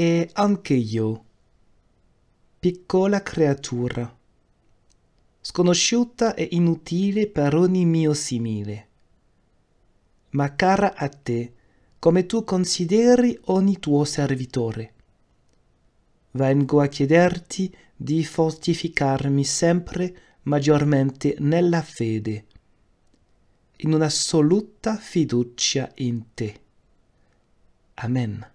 e anche io, piccola creatura, sconosciuta e inutile per ogni mio simile, ma cara a te, come tu consideri ogni tuo servitore. Vengo a chiederti di fortificarmi sempre maggiormente nella fede, in un'assoluta fiducia in te. Amen.